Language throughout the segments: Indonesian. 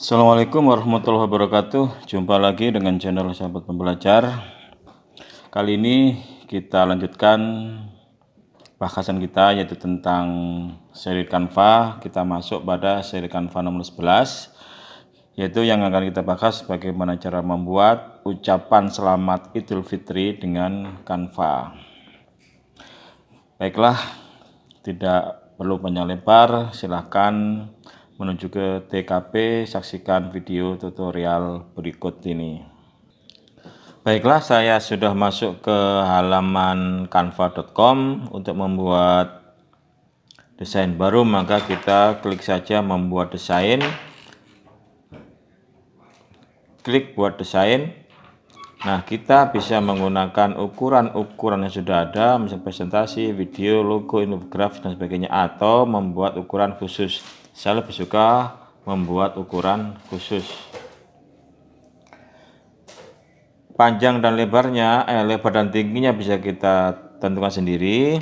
Assalamualaikum warahmatullahi wabarakatuh. Jumpa lagi dengan channel Sahabat Pembelajar. Kali ini kita lanjutkan bahasan kita yaitu tentang seri kanva Kita masuk pada seri kanva nomor 11 yaitu yang akan kita bahas bagaimana cara membuat ucapan selamat Idul Fitri dengan kanva Baiklah, tidak perlu banyak lebar, silahkan Menuju ke TKP, saksikan video tutorial berikut ini. Baiklah, saya sudah masuk ke halaman canva.com untuk membuat desain baru, maka kita klik saja membuat desain. Klik buat desain. Nah, kita bisa menggunakan ukuran-ukuran yang sudah ada, misalnya presentasi, video, logo, infografis, dan sebagainya, atau membuat ukuran khusus. Saya lebih suka membuat ukuran khusus. Panjang dan lebarnya, eh, lebar dan tingginya bisa kita tentukan sendiri.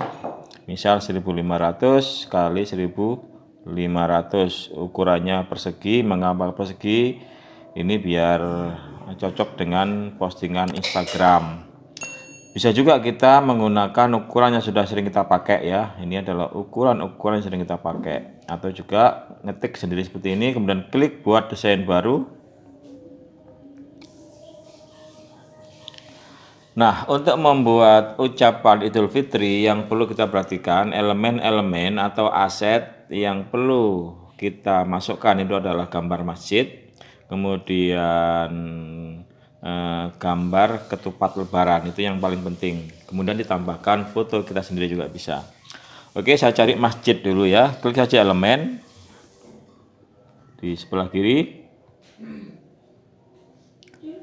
Misal 1500 kali 1500 ukurannya persegi, mengambil persegi. Ini biar cocok dengan postingan Instagram. Bisa juga kita menggunakan ukuran yang sudah sering kita pakai ya. Ini adalah ukuran-ukuran yang sering kita pakai. Atau juga ngetik sendiri seperti ini, kemudian klik buat desain baru. Nah, untuk membuat ucapan Idul Fitri yang perlu kita perhatikan, elemen-elemen atau aset yang perlu kita masukkan itu adalah gambar masjid, kemudian Eh, gambar ketupat lebaran itu yang paling penting kemudian ditambahkan foto kita sendiri juga bisa oke saya cari masjid dulu ya klik saja elemen di sebelah kiri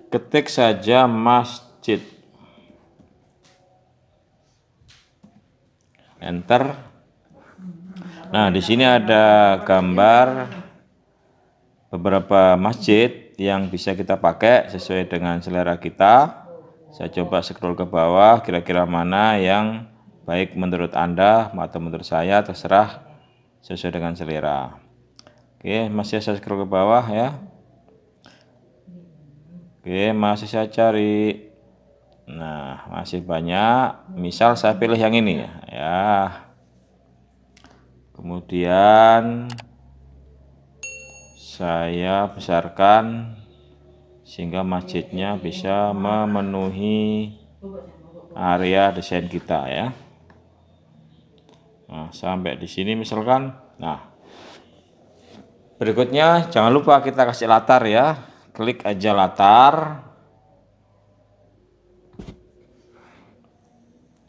ketik saja masjid enter nah di sini ada gambar beberapa masjid yang bisa kita pakai sesuai dengan selera kita. Saya coba scroll ke bawah, kira-kira mana yang baik menurut Anda atau menurut saya, terserah sesuai dengan selera. Oke, masih saya scroll ke bawah ya. Oke, masih saya cari. Nah, masih banyak. Misal saya pilih yang ini ya. Kemudian saya besarkan sehingga masjidnya bisa memenuhi area desain kita ya nah sampai di sini misalkan nah berikutnya jangan lupa kita kasih latar ya klik aja latar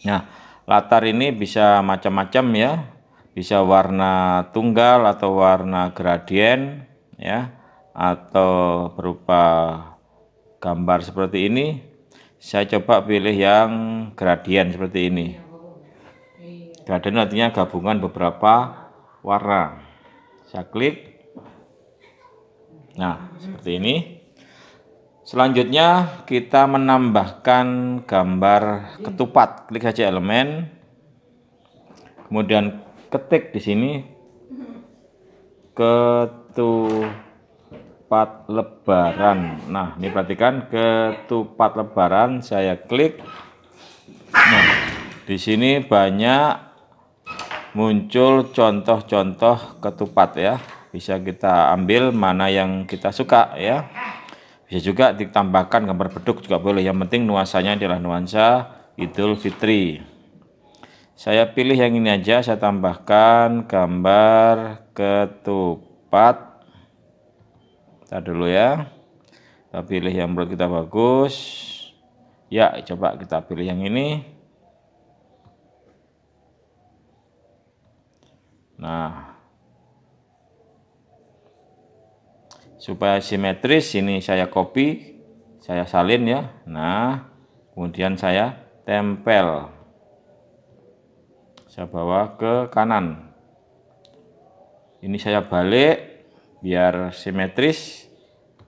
nah latar ini bisa macam-macam ya bisa warna tunggal atau warna gradien ya atau berupa gambar seperti ini saya coba pilih yang gradien seperti ini gradien artinya gabungan beberapa warna saya klik nah seperti ini selanjutnya kita menambahkan gambar ketupat klik saja elemen kemudian ketik di sini ketupat ketupat lebaran. Nah, ini perhatikan ketupat lebaran saya klik. Nah, di sini banyak muncul contoh-contoh ketupat ya. Bisa kita ambil mana yang kita suka ya. Bisa juga ditambahkan gambar beduk juga boleh. Yang penting nuansanya adalah nuansa Idul Fitri. Saya pilih yang ini aja, saya tambahkan gambar ketupat kita dulu ya kita pilih yang menurut kita bagus ya coba kita pilih yang ini nah supaya simetris ini saya copy saya salin ya nah kemudian saya tempel saya bawa ke kanan ini saya balik biar simetris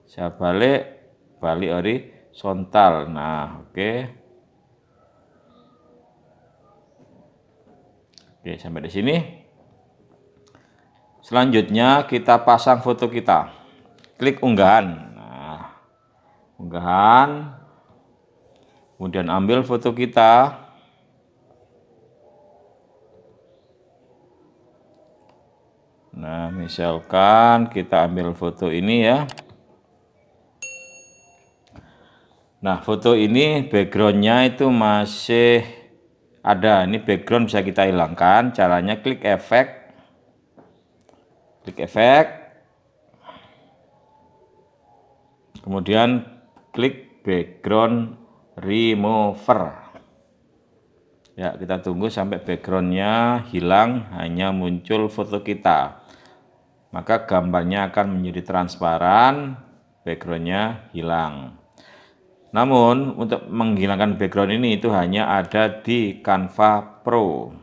saya balik balik ori horizontal nah oke okay. oke sampai di sini selanjutnya kita pasang foto kita klik unggahan nah, unggahan kemudian ambil foto kita Nah, misalkan kita ambil foto ini ya. Nah, foto ini backgroundnya itu masih ada. Ini background bisa kita hilangkan. Caranya klik efek. Klik efek. Kemudian klik background remover. Ya, kita tunggu sampai backgroundnya hilang, hanya muncul foto kita maka gambarnya akan menjadi transparan, backgroundnya hilang. Namun untuk menghilangkan background ini itu hanya ada di Canva Pro.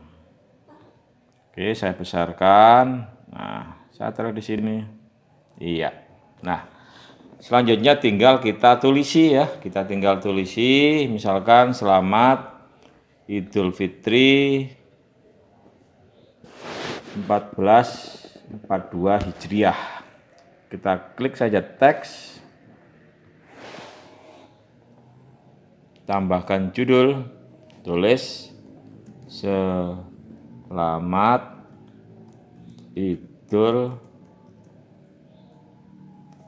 Oke, saya besarkan. Nah, saya taruh di sini. Iya. Nah, selanjutnya tinggal kita tulisi ya. Kita tinggal tulisi misalkan selamat Idul Fitri 14 42 Hijriah. Kita klik saja teks. Tambahkan judul, tulis selamat Idul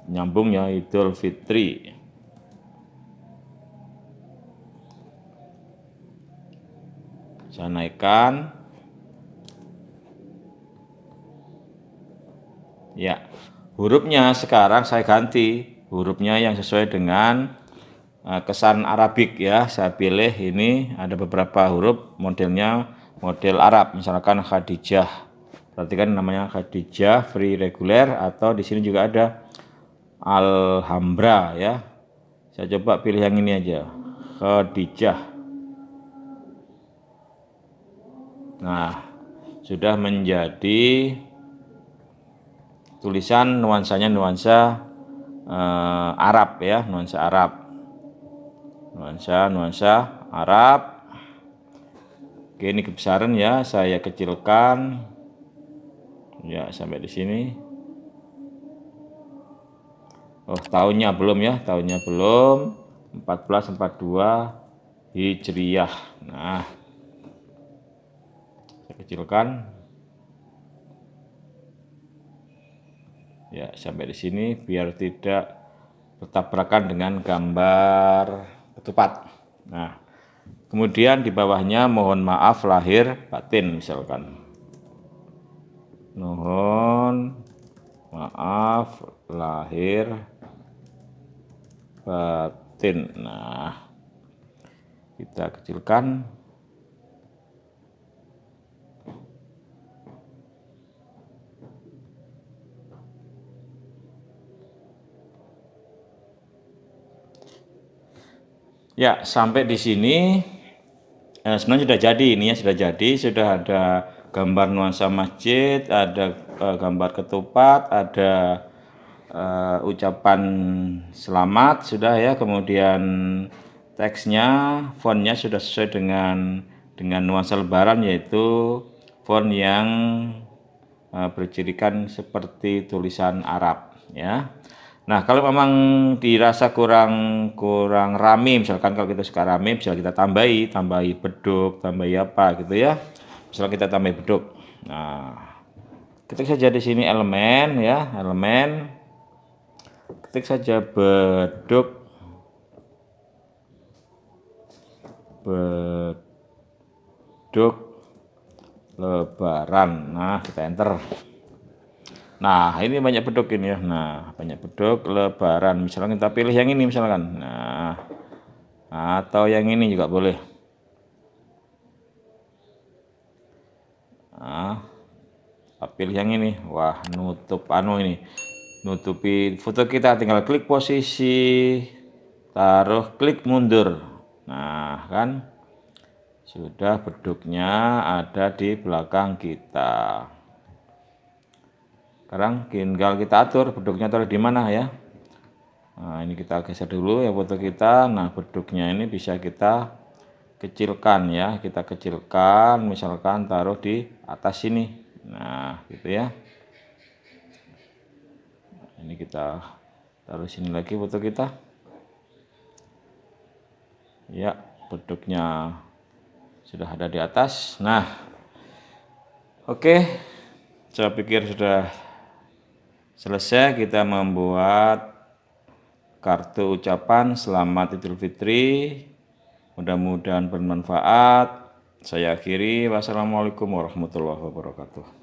nyambung ya Idul Fitri. Saya naikkan Ya. Hurufnya sekarang saya ganti hurufnya yang sesuai dengan eh, kesan Arabik ya. Saya pilih ini ada beberapa huruf modelnya model Arab misalkan Khadijah. Perhatikan namanya Khadijah free reguler atau di sini juga ada Alhambra ya. Saya coba pilih yang ini aja. Khadijah. Nah, sudah menjadi tulisan nuansanya nuansa uh, Arab ya, nuansa Arab. Nuansa nuansa Arab. Oke, ini kebesaran ya, saya kecilkan. Ya, sampai di sini. Oh, tahunnya belum ya, tahunnya belum. 1442 hijriyah. Nah, saya kecilkan ya sampai di sini biar tidak bertabrakan dengan gambar ketupat nah kemudian di bawahnya mohon maaf lahir batin misalkan mohon maaf lahir batin nah kita kecilkan Ya, sampai di sini eh, sebenarnya sudah jadi ini ya, sudah jadi, sudah ada gambar nuansa masjid, ada eh, gambar ketupat, ada eh, ucapan selamat sudah ya, kemudian teksnya, fontnya sudah sesuai dengan dengan nuansa lebaran yaitu font yang eh, bercirikan seperti tulisan Arab ya. Nah, kalau memang dirasa kurang kurang rame, misalkan kalau kita suka rame, bisa kita tambahi, tambahi beduk, tambahi apa gitu ya. Misalkan kita tambahi beduk. Nah, ketik saja di sini elemen ya, elemen. Ketik saja beduk. Beduk lebaran. Nah, kita enter. Nah, ini banyak beduk ini ya. Nah, banyak beduk lebaran. Misalkan kita pilih yang ini misalkan. Nah, atau yang ini juga boleh. Nah, pilih yang ini. Wah, nutup anu ini. Nutupi foto kita tinggal klik posisi, taruh klik mundur. Nah, kan sudah beduknya ada di belakang kita. Sekarang tinggal kita atur beduknya taruh di mana ya. Nah, ini kita geser dulu ya foto kita. Nah, beduknya ini bisa kita kecilkan ya. Kita kecilkan misalkan taruh di atas sini. Nah, gitu ya. Nah, ini kita taruh sini lagi foto kita. Ya, beduknya sudah ada di atas. Nah, oke. Okay. Saya pikir sudah Selesai kita membuat kartu ucapan selamat Idul Fitri. Mudah-mudahan bermanfaat. Saya akhiri. Wassalamualaikum warahmatullahi wabarakatuh.